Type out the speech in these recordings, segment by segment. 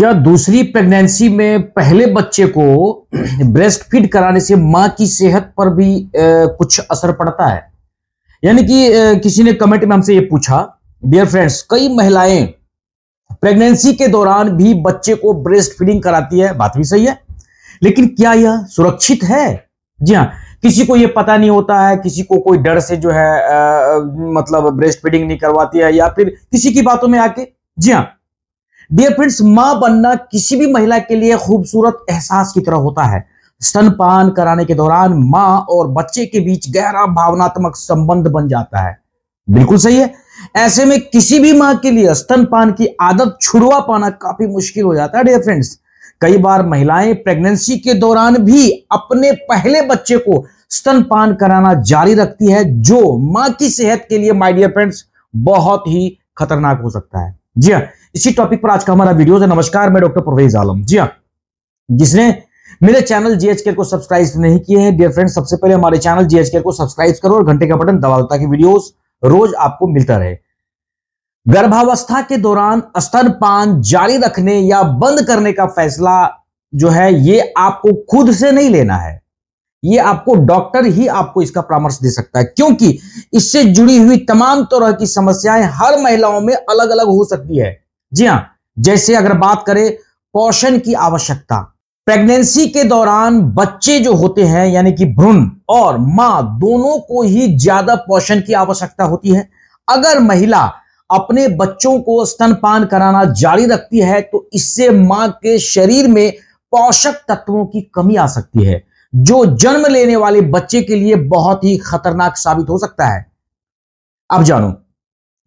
या दूसरी प्रेगनेंसी में पहले बच्चे को ब्रेस्ट फीड कराने से मां की सेहत पर भी कुछ असर पड़ता है यानी कि किसी ने कमेंट में हमसे ये पूछा डियर फ्रेंड्स कई महिलाएं प्रेगनेंसी के दौरान भी बच्चे को ब्रेस्ट फीडिंग कराती है बात भी सही है लेकिन क्या यह सुरक्षित है जी हाँ किसी को यह पता नहीं होता है किसी को कोई डर से जो है आ, मतलब ब्रेस्ट फीडिंग नहीं करवाती है या फिर किसी की बातों में आके जी हाँ डियर फ्रेंड्स मां बनना किसी भी महिला के लिए खूबसूरत एहसास की तरह होता है स्तनपान कराने के दौरान मां और बच्चे के बीच गहरा भावनात्मक संबंध बन जाता है बिल्कुल सही है ऐसे में किसी भी मां के लिए स्तनपान की आदत छुड़वा पाना काफी मुश्किल हो जाता है डियर फ्रेंड्स कई बार महिलाएं प्रेगनेंसी के दौरान भी अपने पहले बच्चे को स्तनपान कराना जारी रखती है जो मां की सेहत के लिए माय डियर फ्रेंड्स बहुत ही खतरनाक हो सकता है जी हाँ इसी टॉपिक पर आज का हमारा वीडियो है नमस्कार मैं डॉक्टर परवेज आलम जी हाँ जिसने मेरे चैनल जीएचके को सब्सक्राइब नहीं किए हैं डियर फ्रेंड सबसे पहले हमारे चैनल जीएचके को सब्सक्राइब करो और घंटे का बटन दबाओ ताकि वीडियो रोज आपको मिलता रहे गर्भावस्था के दौरान स्तनपान जारी रखने या बंद करने का फैसला जो है ये आपको खुद से नहीं लेना है ये आपको डॉक्टर ही आपको इसका परामर्श दे सकता है क्योंकि इससे जुड़ी हुई तमाम तरह की समस्याएं हर महिलाओं में अलग अलग हो सकती है जी हाँ जैसे अगर बात करें पोषण की आवश्यकता प्रेगनेंसी के दौरान बच्चे जो होते हैं यानी कि भ्रूण और मां दोनों को ही ज्यादा पोषण की आवश्यकता होती है अगर महिला अपने बच्चों को स्तनपान कराना जारी रखती है तो इससे मां के शरीर में पोषक तत्वों की कमी आ सकती है जो जन्म लेने वाले बच्चे के लिए बहुत ही खतरनाक साबित हो सकता है अब जानो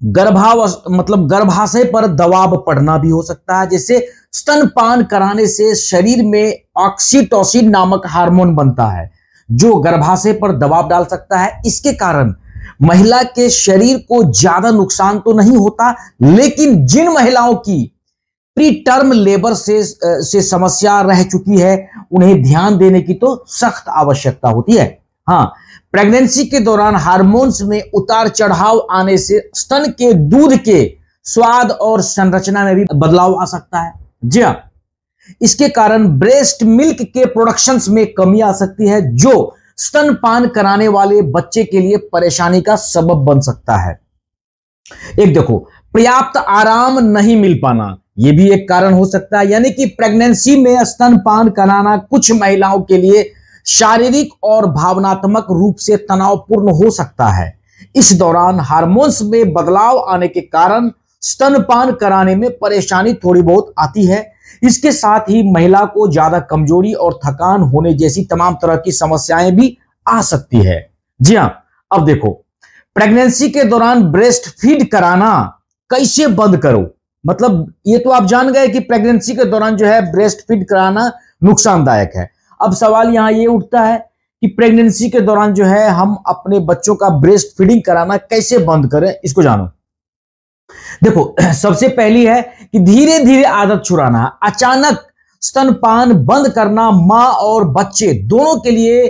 गर्भाव मतलब गर्भाशय पर दबाव पड़ना भी हो सकता है जैसे स्तनपान कराने से शरीर में ऑक्सीटोसिन नामक हार्मोन बनता है जो गर्भाशय पर दबाव डाल सकता है इसके कारण महिला के शरीर को ज्यादा नुकसान तो नहीं होता लेकिन जिन महिलाओं की प्री टर्म लेबर से से समस्या रह चुकी है उन्हें ध्यान देने की तो सख्त आवश्यकता होती है हाँ प्रेगनेंसी के दौरान हार्मोन्स में उतार चढ़ाव आने से स्तन के दूध के स्वाद और संरचना में भी बदलाव आ सकता है जी हाँ इसके कारण ब्रेस्ट मिल्क के प्रोडक्शंस में कमी आ सकती है जो स्तन पान कराने वाले बच्चे के लिए परेशानी का सबब बन सकता है एक देखो पर्याप्त आराम नहीं मिल पाना यह भी एक कारण हो सकता है यानी कि प्रेगनेंसी में स्तनपान कराना कुछ महिलाओं के लिए शारीरिक और भावनात्मक रूप से तनावपूर्ण हो सकता है इस दौरान हार्मोन्स में बदलाव आने के कारण स्तनपान कराने में परेशानी थोड़ी बहुत आती है इसके साथ ही महिला को ज्यादा कमजोरी और थकान होने जैसी तमाम तरह की समस्याएं भी आ सकती है जी हाँ अब देखो प्रेगनेंसी के दौरान ब्रेस्ट फीड कराना कैसे बंद करो मतलब ये तो आप जान गए कि प्रेगनेंसी के दौरान जो है ब्रेस्ट फीड कराना नुकसानदायक है अब सवाल यहाँ ये उठता है कि प्रेगनेंसी के दौरान जो है हम अपने बच्चों का ब्रेस्ट फीडिंग कराना कैसे बंद करें इसको जानो देखो सबसे पहली है कि धीरे धीरे आदत छुड़ाना अचानक स्तनपान बंद करना मां और बच्चे दोनों के लिए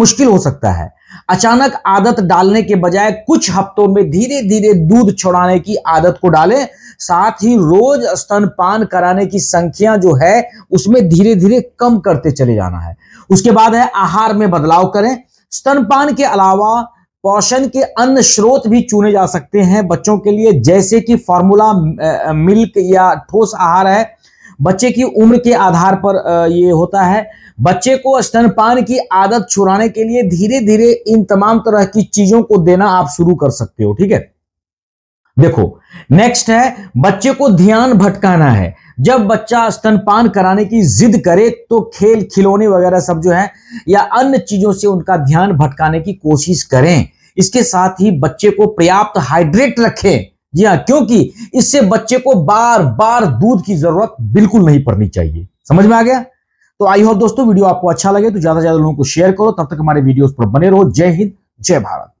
मुश्किल हो सकता है अचानक आदत डालने के बजाय कुछ हफ्तों में धीरे धीरे दूध छोड़ाने की आदत को डालें साथ ही रोज स्तनपान कराने की संख्या जो है उसमें धीरे धीरे कम करते चले जाना है उसके बाद है आहार में बदलाव करें स्तनपान के अलावा पोषण के अन्य स्रोत भी चुने जा सकते हैं बच्चों के लिए जैसे कि फॉर्मूला मिल्क या ठोस आहार है बच्चे की उम्र के आधार पर ये होता है बच्चे को स्तनपान की आदत छुड़ाने के लिए धीरे धीरे इन तमाम तरह की चीजों को देना आप शुरू कर सकते हो ठीक है देखो नेक्स्ट है बच्चे को ध्यान भटकाना है जब बच्चा स्तनपान कराने की जिद करे तो खेल खिलौने वगैरह सब जो है या अन्य चीजों से उनका ध्यान भटकाने की कोशिश करें इसके साथ ही बच्चे को पर्याप्त हाइड्रेट रखें जी हाँ क्योंकि इससे बच्चे को बार बार दूध की जरूरत बिल्कुल नहीं पड़नी चाहिए समझ में आ गया तो आई होप दोस्तों वीडियो आपको अच्छा लगे तो ज्यादा से ज्यादा लोगों को शेयर करो तब तक हमारे वीडियोस पर बने रहो जय हिंद जय भारत